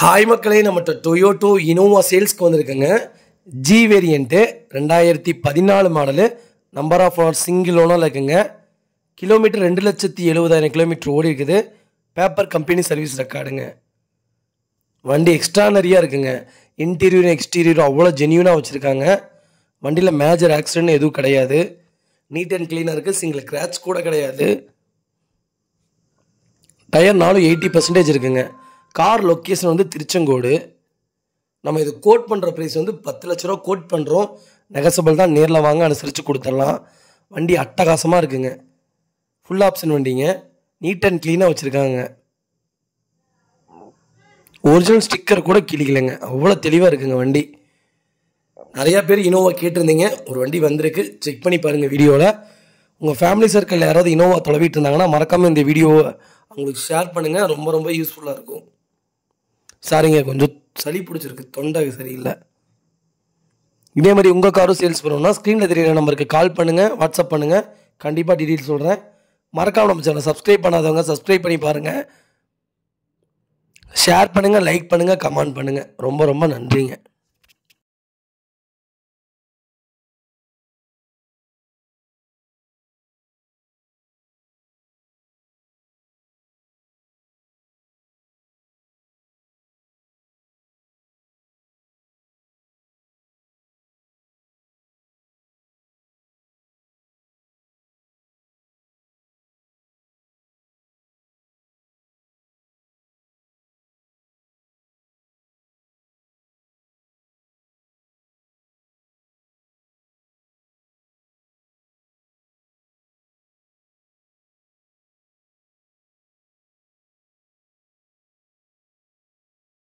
hi மக்களே நம்மகிட்ட Toyota Innova சேல்ஸ்க்கு வந்திருக்குங்க ஜி வேரியண்ட்டு ரெண்டாயிரத்தி பதினாலு மாடலு நம்பர் ஆஃப் ஆர் சிங்கிள் ஓனரில் இருக்குங்க கிலோமீட்டர் ரெண்டு லட்சத்தி எழுபதாயிரம் கிலோமீட்டர் ஓடி இருக்குது பேப்பர் கம்பெனி சர்வீஸ் ரெக்கார்டுங்க வண்டி எக்ஸ்ட்ரானரியாக இருக்குங்க இன்டீரியர் எக்ஸ்டீரியரும் அவ்வளோ ஜென்யூனாக வச்சுருக்காங்க வண்டியில் மேஜர் ஆக்சிடென்ட் எதுவும் கிடையாது நீட் அண்ட் க்ளீனாக இருக்குது சிங்கிள் கிராச் கூட கிடையாது டயர் நாலும் எயிட்டி பர்சன்டேஜ் இருக்குங்க கார் லொக்கேஷன் வந்து திருச்செங்கோடு நம்ம இது கோட் பண்ணுற ப்ரைஸ் வந்து பத்து லட்ச ரூபா கோட் பண்ணுறோம் நெகசபிள் தான் நேரில் வாங்க அனுசரித்து கொடுத்துடலாம் வண்டி அட்டகாசமாக இருக்குங்க ஃபுல் ஆப்ஷன் வண்டிங்க நீட் அண்ட் க்ளீனாக வச்சுருக்காங்க ஒரிஜினல் ஸ்டிக்கர் கூட கிளிக்கலைங்க அவ்வளோ தெளிவாக இருக்குங்க வண்டி நிறையா பேர் இனோவா கேட்டிருந்தீங்க ஒரு வண்டி வந்திருக்கு செக் பண்ணி பாருங்கள் வீடியோவில் உங்கள் ஃபேமிலி சர்க்கிளில் யாராவது இனோவா தொலைவிட்டு இருந்தாங்கன்னா மறக்காமல் இந்த வீடியோவை அவங்களுக்கு ஷேர் பண்ணுங்கள் ரொம்ப ரொம்ப யூஸ்ஃபுல்லாக இருக்கும் சாரிங்க கொஞ்சம் சளி பிடிச்சிருக்கு தொண்டை சரியில்லை இதே மாதிரி உங்கள் காரும் சேல்ஸ் பண்ணணும்னா ஸ்க்ரீனில் தெரியிற நம்பருக்கு கால் பண்ணுங்கள் வாட்ஸ்அப் பண்ணுங்கள் கண்டிப்பாக டீட்டெயில் சொல்கிறேன் மறக்காம நம்ம சேனல் சப்ஸ்கிரைப் பண்ணாதவங்க சப்ஸ்கிரைப் பண்ணி பாருங்கள் ஷேர் பண்ணுங்கள் லைக் பண்ணுங்கள் கமெண்ட் பண்ணுங்கள் ரொம்ப ரொம்ப நன்றிங்க